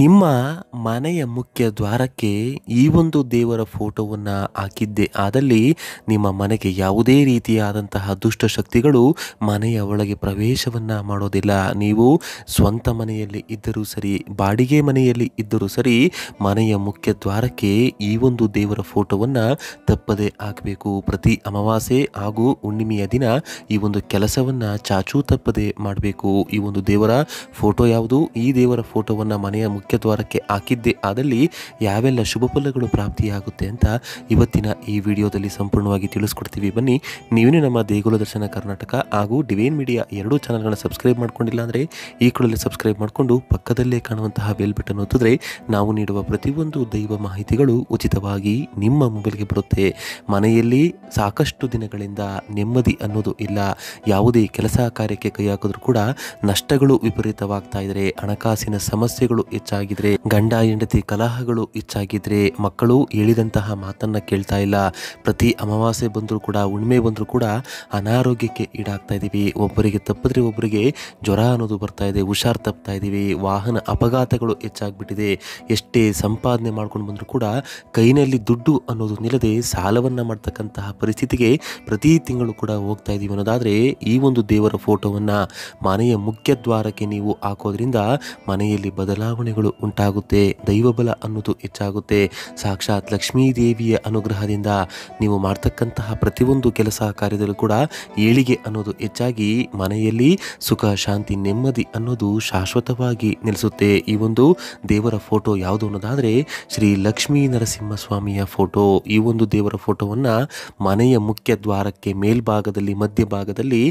ನಿಮ್ಮ ಮನೆಯ ಮುಖ್ಯ ದ್ವಾರಕ್ಕೆ ಈ ಒಂದು ದೇವರ ಫೋಟೋವನ್ನು ಹಾಕಿದ್ದೆ ಆದಲ್ಲಿ ನಿಮ್ಮ ಮನೆಗೆ ಯಾವುದೇ ರೀತಿಯಾದಂತಹ ದುಷ್ಟಶಕ್ತಿಗಳು ಮನೆಯ ಒಳಗೆ ಪ್ರವೇಶವನ್ನು ಮಾಡೋದಿಲ್ಲ ನೀವು ಸ್ವಂತ ಮನೆಯಲ್ಲಿ ಇದ್ದರೂ ಸರಿ ಬಾಡಿಗೆ ಮನೆಯಲ್ಲಿ ಇದ್ದರೂ ಸರಿ ಮನೆಯ ಮುಖ್ಯ ದ್ವಾರಕ್ಕೆ ಈ ಒಂದು ದೇವರ ಫೋಟೋವನ್ನು ತಪ್ಪದೆ ಹಾಕಬೇಕು ಪ್ರತಿ ಅಮಾವಾಸ್ಯೆ ಹಾಗೂ ಹುಣ್ಣಿಮೆಯ ದಿನ ಈ ಒಂದು ಕೆಲಸವನ್ನು ಚಾಚೂ ತಪ್ಪದೆ ಮಾಡಬೇಕು ಈ ಒಂದು ದೇವರ ಫೋಟೋ ಯಾವುದು ಈ ದೇವರ ಫೋಟೋವನ್ನು ಮನೆಯ ಮುಖ್ಯ ದ್ವಾರಕ್ಕೆ ಹಾಕಿದ್ದೇ ಆದಲ್ಲಿ ಯಾವೆಲ್ಲ ಶುಭ ಫಲಗಳು ಪ್ರಾಪ್ತಿಯಾಗುತ್ತೆ ಅಂತ ಇವತ್ತಿನ ಈ ವಿಡಿಯೋದಲ್ಲಿ ಸಂಪೂರ್ಣವಾಗಿ ತಿಳಿಸ್ಕೊಡ್ತೀವಿ ಬನ್ನಿ ನೀವೇ ನಮ್ಮ ದೇಗುಲ ದರ್ಶನ ಕರ್ನಾಟಕ ಹಾಗೂ ಡಿವೈನ್ ಮೀಡಿಯಾ ಎರಡೂ ಚಾನಲ್ಗಳನ್ನ ಸಬ್ಸ್ಕ್ರೈಬ್ ಮಾಡ್ಕೊಂಡಿಲ್ಲ ಅಂದರೆ ಈ ಕೂಡಲೇ ಸಬ್ಸ್ಕ್ರೈಬ್ ಮಾಡಿಕೊಂಡು ಪಕ್ಕದಲ್ಲೇ ಕಾಣುವಂತಹ ಬೆಲ್ ಬಟನ್ ಒತ್ತಿದ್ರೆ ನಾವು ನೀಡುವ ಪ್ರತಿಯೊಂದು ದೈವ ಮಾಹಿತಿಗಳು ಉಚಿತವಾಗಿ ನಿಮ್ಮ ಮೊಬೈಲ್ಗೆ ಬರುತ್ತೆ ಮನೆಯಲ್ಲಿ ಸಾಕಷ್ಟು ದಿನಗಳಿಂದ ನೆಮ್ಮದಿ ಅನ್ನೋದು ಇಲ್ಲ ಯಾವುದೇ ಕೆಲಸ ಕಾರ್ಯಕ್ಕೆ ಕೈ ಹಾಕಿದ್ರೂ ಕೂಡ ನಷ್ಟಗಳು ವಿಪರೀತವಾಗ್ತಾ ಇದ್ದರೆ ಹಣಕಾಸಿನ ಸಮಸ್ಯೆಗಳು ಹೆಚ್ಚು ಹೆಚ್ಚಾಗಿದ್ರೆ ಗಂಡ ಹೆಂಡತಿ ಕಲಹಗಳು ಹೆಚ್ಚಾಗಿದ್ರೆ ಮಕ್ಕಳು ಹೇಳಿದಂತಹ ಮಾತನ್ನ ಕೇಳ್ತಾ ಇಲ್ಲ ಪ್ರತಿ ಅಮಾವಾಸ್ಯೆ ಬಂದರೂ ಕೂಡ ಉಣ್ಮೆ ಬಂದರೂ ಕೂಡ ಅನಾರೋಗ್ಯಕ್ಕೆ ಈಡಾಗ್ತಾ ಇದ್ದೀವಿ ಒಬ್ಬರಿಗೆ ತಪ್ಪಿದ್ರೆ ಒಬ್ಬರಿಗೆ ಜ್ವರ ಅನ್ನೋದು ಬರ್ತಾ ಇದೆ ಹುಷಾರ್ ತಪ್ತಾ ಇದ್ದೀವಿ ವಾಹನ ಅಪಘಾತಗಳು ಹೆಚ್ಚಾಗ್ಬಿಟ್ಟಿದೆ ಎಷ್ಟೇ ಸಂಪಾದನೆ ಮಾಡ್ಕೊಂಡು ಬಂದರೂ ಕೂಡ ಕೈನಲ್ಲಿ ದುಡ್ಡು ಅನ್ನೋದು ನಿಲ್ಲದೆ ಸಾಲವನ್ನು ಮಾಡ್ತಕ್ಕಂತಹ ಪರಿಸ್ಥಿತಿಗೆ ಪ್ರತಿ ತಿಂಗಳು ಕೂಡ ಹೋಗ್ತಾ ಇದ್ದೀವಿ ಅನ್ನೋದಾದರೆ ಈ ಒಂದು ದೇವರ ಫೋಟೋವನ್ನು ಮನೆಯ ಮುಖ್ಯ ದ್ವಾರಕ್ಕೆ ನೀವು ಹಾಕೋದ್ರಿಂದ ಮನೆಯಲ್ಲಿ ಬದಲಾವಣೆಗಳು ಉಂಟಾಗುತ್ತೆ ದೈವಬಲ ಅನ್ನೋದು ಹೆಚ್ಚಾಗುತ್ತೆ ಸಾಕ್ಷಾತ್ ಲಕ್ಷ್ಮೀ ದೇವಿಯ ಅನುಗ್ರಹದಿಂದ ನೀವು ಮಾಡ್ತಕ್ಕಂತಹ ಪ್ರತಿಯೊಂದು ಕೆಲಸ ಕಾರ್ಯದಲ್ಲೂ ಕೂಡ ಏಳಿಗೆ ಅನ್ನೋದು ಹೆಚ್ಚಾಗಿ ಮನೆಯಲ್ಲಿ ಸುಖ ಶಾಂತಿ ನೆಮ್ಮದಿ ಅನ್ನೋದು ಶಾಶ್ವತವಾಗಿ ನಿಲ್ಲಿಸುತ್ತೆ ಈ ಒಂದು ದೇವರ ಫೋಟೋ ಯಾವುದು ಅನ್ನೋದಾದರೆ ಶ್ರೀ ಲಕ್ಷ್ಮೀ ನರಸಿಂಹಸ್ವಾಮಿಯ ಫೋಟೋ ಈ ಒಂದು ದೇವರ ಫೋಟೋವನ್ನು ಮನೆಯ ಮುಖ್ಯ ದ್ವಾರಕ್ಕೆ ಮೇಲ್ಭಾಗದಲ್ಲಿ ಮಧ್ಯಭಾಗದಲ್ಲಿ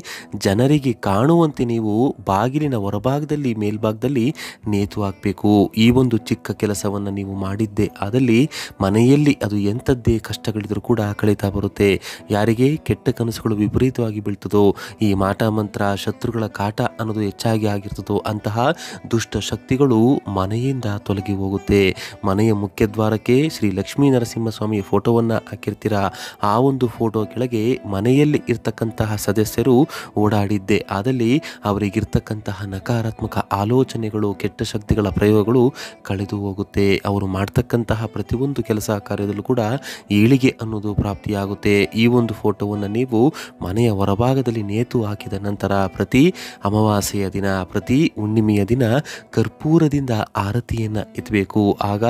ಜನರಿಗೆ ಕಾಣುವಂತೆ ನೀವು ಬಾಗಿಲಿನ ಹೊರಭಾಗದಲ್ಲಿ ಮೇಲ್ಭಾಗದಲ್ಲಿ ನೇತು ಹಾಕಬೇಕು ಈ ಒಂದು ಚಿಕ್ಕ ಕೆಲಸವನ್ನು ನೀವು ಮಾಡಿದ್ದೆ ಆದಲ್ಲಿ ಮನೆಯಲ್ಲಿ ಅದು ಎಂಥದ್ದೇ ಕಷ್ಟಗಳಿದ್ರೂ ಕೂಡ ಕಳೀತಾ ಬರುತ್ತೆ ಯಾರಿಗೆ ಕೆಟ್ಟ ಕನಸುಗಳು ವಿಪರೀತವಾಗಿ ಬೀಳ್ತದೋ ಈ ಮಾಟ ಮಂತ್ರ ಶತ್ರುಗಳ ಕಾಟ ಅನ್ನೋದು ಹೆಚ್ಚಾಗಿ ಆಗಿರ್ತದೋ ಅಂತಹ ದುಷ್ಟ ಶಕ್ತಿಗಳು ಮನೆಯಿಂದ ತೊಲಗಿ ಹೋಗುತ್ತೆ ಮನೆಯ ಮುಖ್ಯದ್ವಾರಕ್ಕೆ ಶ್ರೀ ಲಕ್ಷ್ಮೀ ನರಸಿಂಹಸ್ವಾಮಿಯ ಫೋಟೋವನ್ನು ಹಾಕಿರ್ತೀರ ಆ ಒಂದು ಫೋಟೋ ಕೆಳಗೆ ಮನೆಯಲ್ಲಿ ಇರ್ತಕ್ಕಂತಹ ಸದಸ್ಯರು ಓಡಾಡಿದ್ದೆ ಆದಲ್ಲಿ ಅವರಿಗಿರ್ತಕ್ಕಂತಹ ನಕಾರಾತ್ಮಕ ಆಲೋಚನೆಗಳು ಕೆಟ್ಟ ಶಕ್ತಿಗಳ ಪ್ರಯೋಗ ಕಳೆದು ಹೋಗುತ್ತೆ ಅವರು ಮಾಡ್ತಕ್ಕಂತಹ ಪ್ರತಿಯೊಂದು ಕೆಲಸ ಕಾರ್ಯದಲ್ಲೂ ಕೂಡ ಏಳಿಗೆ ಅನ್ನೋದು ಪ್ರಾಪ್ತಿಯಾಗುತ್ತೆ ಈ ಒಂದು ಫೋಟೋವನ್ನು ನೀವು ಮನೆಯ ಹೊರಭಾಗದಲ್ಲಿ ನೇತು ಹಾಕಿದ ನಂತರ ಪ್ರತಿ ಅಮಾವಾಸ್ಯೆಯ ದಿನ ಪ್ರತಿ ಹುಣ್ಣಿಮೆಯ ದಿನ ಕರ್ಪೂರದಿಂದ ಆರತಿಯನ್ನು ಎತ್ತಬೇಕು ಆಗ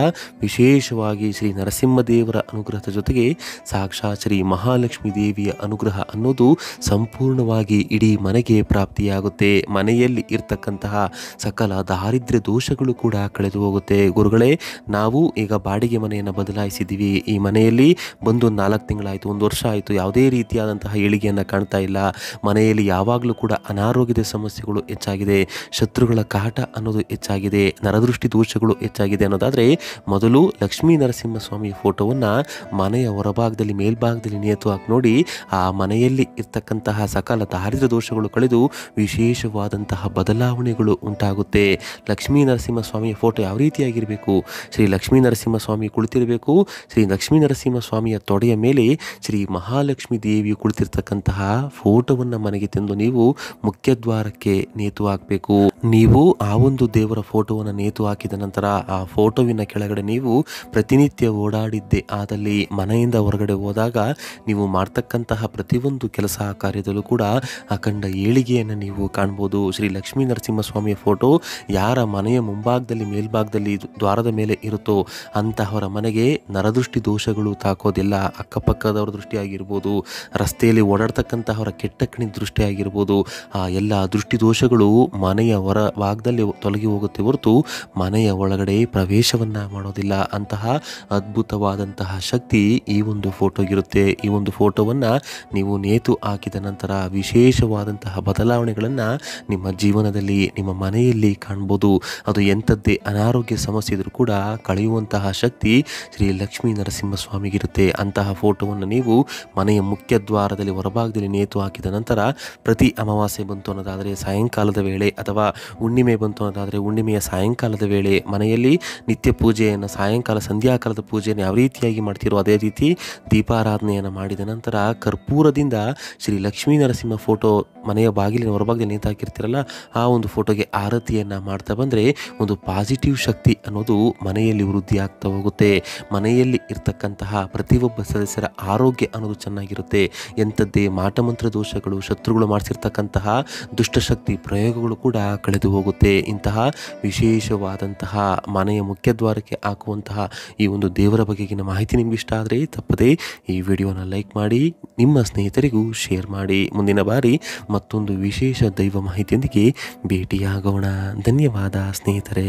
ವಿಶೇಷವಾಗಿ ಶ್ರೀ ನರಸಿಂಹದೇವರ ಅನುಗ್ರಹದ ಜೊತೆಗೆ ಸಾಕ್ಷಾತ್ ಶ್ರೀ ಮಹಾಲಕ್ಷ್ಮೀ ದೇವಿಯ ಅನುಗ್ರಹ ಅನ್ನೋದು ಸಂಪೂರ್ಣವಾಗಿ ಇಡೀ ಮನೆಗೆ ಪ್ರಾಪ್ತಿಯಾಗುತ್ತೆ ಮನೆಯಲ್ಲಿ ಇರ್ತಕ್ಕಂತಹ ಸಕಲ ದಾರಿದ್ರ್ಯ ದೋಷಗಳು ಕೂಡ ಕಳೆದು ಹೋಗುತ್ತೆ ಗುರುಗಳೇ ನಾವು ಈಗ ಬಾಡಿಗೆ ಮನೆಯನ್ನು ಬದಲಾಯಿಸಿದ್ದೀವಿ ಈ ಮನೆಯಲ್ಲಿ ಬಂದು ನಾಲ್ಕು ತಿಂಗಳಾಯಿತು ಒಂದು ವರ್ಷ ಆಯಿತು ಯಾವುದೇ ರೀತಿಯಾದಂತಹ ಏಳಿಗೆಯನ್ನು ಕಾಣ್ತಾ ಇಲ್ಲ ಮನೆಯಲ್ಲಿ ಯಾವಾಗಲೂ ಕೂಡ ಅನಾರೋಗ್ಯದ ಸಮಸ್ಯೆಗಳು ಹೆಚ್ಚಾಗಿದೆ ಶತ್ರುಗಳ ಕಾಟ ಅನ್ನೋದು ಹೆಚ್ಚಾಗಿದೆ ನರದೃಷ್ಟಿ ದೋಷಗಳು ಹೆಚ್ಚಾಗಿದೆ ಅನ್ನೋದಾದರೆ ಮೊದಲು ಲಕ್ಷ್ಮೀ ನರಸಿಂಹಸ್ವಾಮಿಯ ಫೋಟೋವನ್ನು ಮನೆಯ ಹೊರಭಾಗದಲ್ಲಿ ಮೇಲ್ಭಾಗದಲ್ಲಿ ನೇತು ಹಾಕಿ ನೋಡಿ ಆ ಮನೆಯಲ್ಲಿ ಇರ್ತಕ್ಕಂತಹ ಸಕಾಲ ದಾರಿದ್ರ ದೋಷಗಳು ಕಳೆದು ವಿಶೇಷವಾದಂತಹ ಬದಲಾವಣೆಗಳು ಉಂಟಾಗುತ್ತೆ ಲಕ್ಷ್ಮೀ ನರಸಿಂಹಸ್ವಾಮಿ ಫೋಟೋ ಯಾವ ರೀತಿಯಾಗಿರಬೇಕು ಶ್ರೀ ಲಕ್ಷ್ಮೀ ನರಸಿಂಹಸ್ವಾಮಿ ಕುಳಿತಿರಬೇಕು ಶ್ರೀ ಲಕ್ಷ್ಮೀ ನರಸಿಂಹಸ್ವಾಮಿಯ ತೊಡೆಯ ಮೇಲೆ ಶ್ರೀ ಮಹಾಲಕ್ಷ್ಮೀ ದೇವಿಯು ಕುಳಿತಿರ್ತಕ್ಕಂತಹ ಫೋಟೋವನ್ನು ಮನೆಗೆ ತಂದು ನೀವು ಮುಖ್ಯ ದ್ವಾರಕ್ಕೆ ನೇತು ಹಾಕಬೇಕು ನೀವು ಆ ಒಂದು ದೇವರ ಫೋಟೋವನ್ನು ನೇತು ಹಾಕಿದ ನಂತರ ಆ ಫೋಟೋವಿನ ಕೆಳಗಡೆ ನೀವು ಪ್ರತಿನಿತ್ಯ ಓಡಾಡಿದ್ದೆ ಆದಲ್ಲಿ ಮನೆಯಿಂದ ಹೊರಗಡೆ ಹೋದಾಗ ನೀವು ಮಾಡ್ತಕ್ಕಂತಹ ಪ್ರತಿಯೊಂದು ಕೆಲಸ ಕಾರ್ಯದಲ್ಲೂ ಕೂಡ ಅಖಂಡ ಏಳಿಗೆಯನ್ನು ನೀವು ಕಾಣ್ಬೋದು ಶ್ರೀ ಲಕ್ಷ್ಮೀ ನರಸಿಂಹಸ್ವಾಮಿಯ ಫೋಟೋ ಯಾರ ಮನೆಯ ಮುಂಭಾಗದಲ್ಲಿ ಮನೆಯಲ್ಲಿ ಮೇಲ್ಭಾಗದಲ್ಲಿ ದ್ವಾರದ ಮೇಲೆ ಇರುತ್ತೋ ಅಂತಹವರ ಮನೆಗೆ ನರದೃಷ್ಟಿ ದೋಷಗಳು ತಾಕೋದಿಲ್ಲ ಅಕ್ಕಪಕ್ಕದವರ ದೃಷ್ಟಿಯಾಗಿರ್ಬೋದು ರಸ್ತೆಯಲ್ಲಿ ಓಡಾಡ್ತಕ್ಕಂತಹವರ ಕೆಟ್ಟಕ್ಕಿನ ದೃಷ್ಟಿಯಾಗಿರ್ಬೋದು ಆ ಎಲ್ಲ ದೃಷ್ಟಿ ದೋಷಗಳು ಮನೆಯ ಹೊರ ಭಾಗದಲ್ಲಿ ತೊಲಗಿ ಹೋಗುತ್ತೆ ಹೊರತು ಮನೆಯ ಒಳಗಡೆ ಪ್ರವೇಶವನ್ನ ಮಾಡೋದಿಲ್ಲ ಅಂತಹ ಅದ್ಭುತವಾದಂತಹ ಶಕ್ತಿ ಈ ಒಂದು ಫೋಟೋಗಿರುತ್ತೆ ಈ ಒಂದು ಫೋಟೋವನ್ನು ನೀವು ನೇತು ಹಾಕಿದ ನಂತರ ವಿಶೇಷವಾದಂತಹ ಬದಲಾವಣೆಗಳನ್ನು ನಿಮ್ಮ ಜೀವನದಲ್ಲಿ ನಿಮ್ಮ ಮನೆಯಲ್ಲಿ ಕಾಣ್ಬೋದು ಅದು ಎಂಥದ್ದು ಮತ್ತು ಅನಾರೋಗ್ಯ ಸಮಸ್ಯೆ ಇದ್ರೂ ಕೂಡ ಕಳೆಯುವಂತಹ ಶಕ್ತಿ ಶ್ರೀ ಲಕ್ಷ್ಮೀ ನರಸಿಂಹಸ್ವಾಮಿಗಿರುತ್ತೆ ಅಂತಹ ಫೋಟೋವನ್ನು ನೀವು ಮನೆಯ ಮುಖ್ಯ ದ್ವಾರದಲ್ಲಿ ಹೊರಭಾಗದಲ್ಲಿ ನೇತು ಹಾಕಿದ ನಂತರ ಪ್ರತಿ ಅಮಾವಾಸ್ಯೆ ಬಂತು ಅನ್ನೋದಾದರೆ ಸಾಯಂಕಾಲದ ವೇಳೆ ಅಥವಾ ಹುಣ್ಣಿಮೆ ಬಂತು ಅನ್ನೋದಾದರೆ ಹುಣ್ಣಿಮೆಯ ಸಾಯಂಕಾಲದ ವೇಳೆ ಮನೆಯಲ್ಲಿ ನಿತ್ಯ ಪೂಜೆಯನ್ನು ಸಾಯಂಕಾಲ ಸಂಧ್ಯಾಕಾಲದ ಪೂಜೆಯನ್ನು ಯಾವ ರೀತಿಯಾಗಿ ಮಾಡ್ತಿರೋ ಅದೇ ರೀತಿ ದೀಪಾರಾಧನೆಯನ್ನು ಮಾಡಿದ ನಂತರ ಕರ್ಪೂರದಿಂದ ಶ್ರೀ ಲಕ್ಷ್ಮೀ ನರಸಿಂಹ ಫೋಟೋ ಮನೆಯ ಬಾಗಿಲಿನ ಹೊರಭಾಗದಲ್ಲಿ ನೇತು ಹಾಕಿರ್ತೀರಲ್ಲ ಆ ಒಂದು ಫೋಟೋಗೆ ಆರತಿಯನ್ನು ಮಾಡ್ತಾ ಬಂದರೆ ಒಂದು ಪಾ ಪಾಸಿಟಿವ್ ಶಕ್ತಿ ಅನ್ನೋದು ಮನೆಯಲ್ಲಿ ವೃದ್ಧಿ ಆಗ್ತಾ ಹೋಗುತ್ತೆ ಮನೆಯಲ್ಲಿ ಇರ್ತಕ್ಕಂತಹ ಪ್ರತಿಯೊಬ್ಬ ಸದಸ್ಯರ ಆರೋಗ್ಯ ಅನ್ನೋದು ಚೆನ್ನಾಗಿರುತ್ತೆ ಎಂಥದ್ದೇ ಮಾಟಮಂತ್ರ ದೋಷಗಳು ಶತ್ರುಗಳು ಮಾಡಿಸಿರ್ತಕ್ಕಂತಹ ದುಷ್ಟಶಕ್ತಿ ಪ್ರಯೋಗಗಳು ಕೂಡ ಕಳೆದು ಹೋಗುತ್ತೆ ಇಂತಹ ವಿಶೇಷವಾದಂತಹ ಮನೆಯ ಮುಖ್ಯದ್ವಾರಕ್ಕೆ ಹಾಕುವಂತಹ ಈ ಒಂದು ದೇವರ ಬಗೆಗಿನ ಮಾಹಿತಿ ನಿಮ್ಗೆ ಇಷ್ಟ ಆದರೆ ತಪ್ಪದೆ ಈ ವಿಡಿಯೋನ ಲೈಕ್ ಮಾಡಿ ನಿಮ್ಮ ಸ್ನೇಹಿತರಿಗೂ ಶೇರ್ ಮಾಡಿ ಮುಂದಿನ ಬಾರಿ ಮತ್ತೊಂದು ವಿಶೇಷ ದೈವ ಮಾಹಿತಿಯೊಂದಿಗೆ ಭೇಟಿಯಾಗೋಣ ಧನ್ಯವಾದ ಸ್ನೇಹಿತರೆ